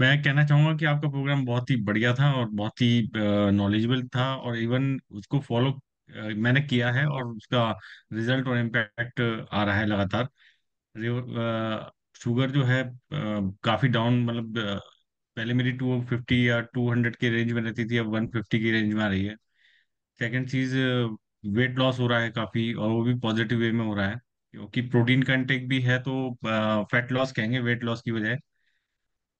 मैं कहना चाहूंगा कि आपका प्रोग्राम बहुत ही बढ़िया था और बहुत ही नॉलेजेबल था और इवन उसको फॉलो मैंने किया है और उसका रिजल्ट और इम्पैक्ट आ रहा है लगातार शुगर जो है काफ़ी डाउन मतलब पहले मेरी टू फिफ्टी या टू हंड्रेड के रेंज में रहती थी अब वन फिफ्टी की रेंज में आ रही है सेकेंड चीज़ वेट लॉस हो रहा है काफ़ी और वो भी पॉजिटिव वे में हो रहा है क्योंकि प्रोटीन का इंटेक भी है तो फैट लॉस कहेंगे वेट लॉस की वजह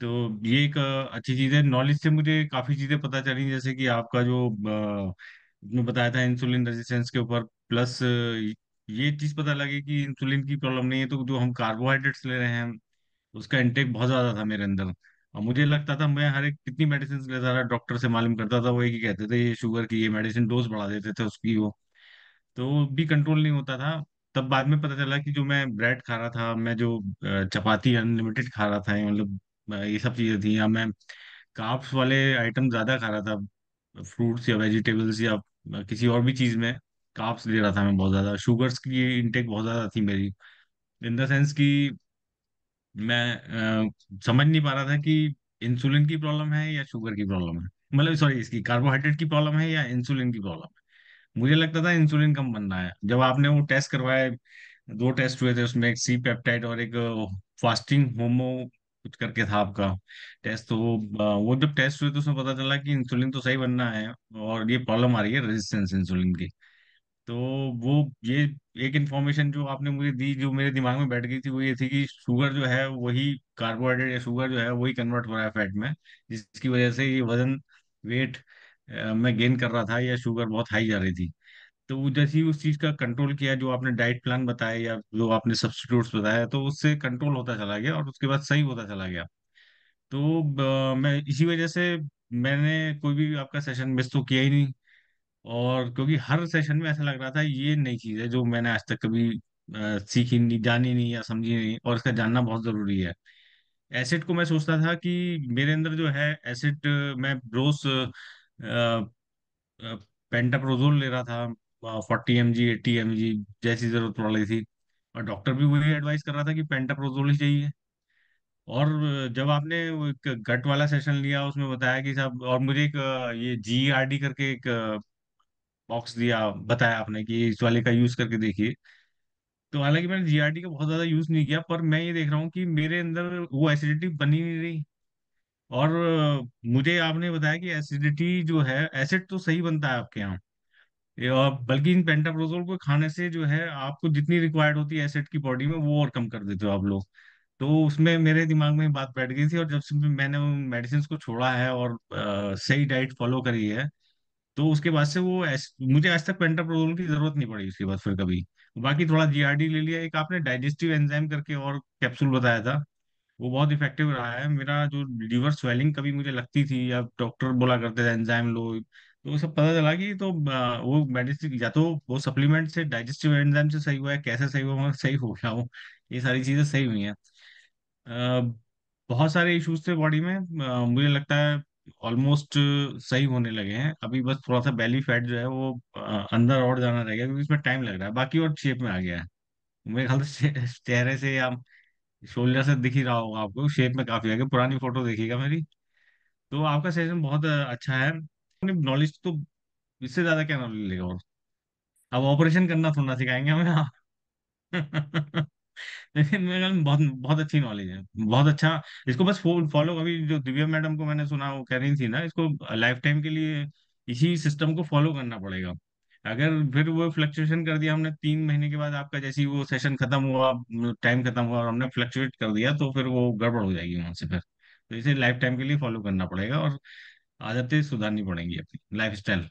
तो ये एक अच्छी चीज है नॉलेज से मुझे काफी चीजें पता चली जैसे कि आपका जो आ, आपने बताया था इंसुलिन रेजिस्टेंस के ऊपर प्लस ये चीज पता लगी कि इंसुलिन की प्रॉब्लम नहीं है तो जो हम कार्बोहाइड्रेट्स ले रहे हैं उसका इंटेक बहुत ज्यादा था मेरे अंदर और मुझे लगता था मैं हर एक कितनी मेडिसिन लेता रहा डॉक्टर से मालूम करता था वो एक ही कहते थे ये शुगर की ये मेडिसिन डोज बढ़ा देते थे उसकी वो तो भी कंट्रोल नहीं होता था तब बाद में पता चला कि जो मैं ब्रेड खा रहा था मैं जो चपाती अनलिमिटेड खा रहा था मतलब ये सब चीजें थी या मैं काप्स वाले आइटम ज्यादा खा रहा था फ्रूट्स या वेजिटेबल्स या किसी और भी चीज में काप्स ले रहा था मैं बहुत ज्यादा शुगर्स की इनटेक बहुत ज्यादा थी मेरी इन द सेंस कि मैं अ, समझ नहीं पा रहा था कि इंसुलिन की प्रॉब्लम है या शुगर की प्रॉब्लम है मतलब सॉरी इसकी कार्बोहाइड्रेट की प्रॉब्लम है या इंसुलिन की प्रॉब्लम है मुझे लगता था इंसुलिन कम बन रहा है जब आपने वो टेस्ट करवाए दो टेस्ट हुए थे उसमें एक सी पेप्टाइड और एक फास्टिंग होमो कुछ करके था आपका टेस्ट तो वो जब टेस्ट हुए तो उसमें पता चला कि इंसुलिन तो सही बनना है और ये प्रॉब्लम आ रही है रेजिस्टेंस इंसुलिन की तो वो ये एक इन्फॉर्मेशन जो आपने मुझे दी जो मेरे दिमाग में बैठ गई थी वो ये थी कि शुगर जो है वही कार्बोहाइड्रेट या शुगर जो है वही कन्वर्ट हो रहा है फैट में जिसकी वजह से ये वजन वेट में गेन कर रहा था या शुगर बहुत हाई जा रही थी तो जैसे ही उस चीज का कंट्रोल किया जो आपने डाइट प्लान बताया या जो आपने सब्सटीट्यूट्स बताया तो उससे कंट्रोल होता चला गया और उसके बाद सही होता चला गया तो मैं इसी वजह से मैंने कोई भी आपका सेशन मिस तो किया ही नहीं और क्योंकि हर सेशन में ऐसा लग रहा था ये नई चीज है जो मैंने आज तक कभी सीखी नहीं जानी नहीं या समझी नहीं और इसका जानना बहुत जरूरी है एसिड को मैं सोचता था कि मेरे अंदर जो है एसिड मैं रोज पेंटाप्रोजोल ले रहा था forty M G eighty M G जैसी जरूरत पड़ रही थी और डॉक्टर भी वही एडवाइस कर रहा था कि पेंटाप्रोजोल ही चाहिए और जब आपने एक गट वाला सेशन लिया उसमें बताया कि साहब और मुझे एक ये जी आर डी करके एक बॉक्स दिया बताया आपने कि इस वाले का यूज करके देखिए तो हालांकि मैंने जी आर डी का बहुत ज्यादा यूज नहीं किया पर मैं ये देख रहा हूँ कि मेरे अंदर वो एसिडिटी बनी नहीं रही और मुझे आपने बताया कि एसिडिटी जो है एसिड तो सही बनता है आपके यहाँ बल्कि इन पेंटाप्रोजोल को खाने से जो है आपको जितनी रिक्वायर्ड होती है एसिड की बॉडी में वो और कम कर देते हो आप लोग तो उसमें मेरे दिमाग में बात बैठ गई थी और जब से मैंने मेडिसिन को छोड़ा है और आ, सही डाइट फॉलो करी है तो उसके बाद से वो एस, मुझे आज तक पेंटाप्रोजोल की जरूरत नहीं पड़ी उसके बाद फिर कभी बाकी थोड़ा जीआरडी ले लिया एक आपने डाइजेस्टिव एंजाइम करके और कैप्सूल बताया था वो बहुत इफेक्टिव रहा है मेरा जो लीवर स्वेलिंग कभी मुझे लगती थी या डॉक्टर बोला करते थे एंजाइम लो तो सब पता चला कि तो वो मेडिसिन या तो वो सप्लीमेंट से डाइजेस्टिव एंजाइम से सही हुआ है कैसे सही हुआ मैं सही हो गया हूँ ये सारी चीजें सही हुई हैं बहुत सारे इश्यूज थे बॉडी में मुझे लगता है ऑलमोस्ट सही होने लगे हैं अभी बस थोड़ा सा बैली फैट जो है वो अंदर और जाना रहेगा क्योंकि इसमें टाइम लग रहा है बाकी और शेप में आ गया है मेरे ख्याल से चेहरे से या शोल्डर से दिख ही रहा होगा आपको शेप में काफी आ गया पुरानी फोटो देखिएगा मेरी तो आपका सेशन बहुत अच्छा है नॉलेज तो इससे ज्यादा क्या नॉलेज लेगा और अब ऑपरेशन करना थोड़ा सिखाएंगे हमें लेकिन मेरे ख्याल बहुत बहुत अच्छी नॉलेज है बहुत अच्छा इसको बस फॉलो अभी जो दिव्या मैडम को मैंने सुना वो कह रही थी ना इसको लाइफ टाइम के लिए इसी सिस्टम को फॉलो करना पड़ेगा अगर फिर वो फ्लक्चुएशन कर दिया हमने तीन महीने के बाद आपका जैसे वो सेशन खत्म हुआ टाइम मतलब खत्म हुआ और हमने फ्लक्चुएट कर दिया तो फिर वो गड़बड़ हो जाएगी वहां से फिर तो इसे लाइफ टाइम के लिए फॉलो करना पड़ेगा और आदतें सुधारनी पड़ेंगी अपनी लाइफ स्टाइल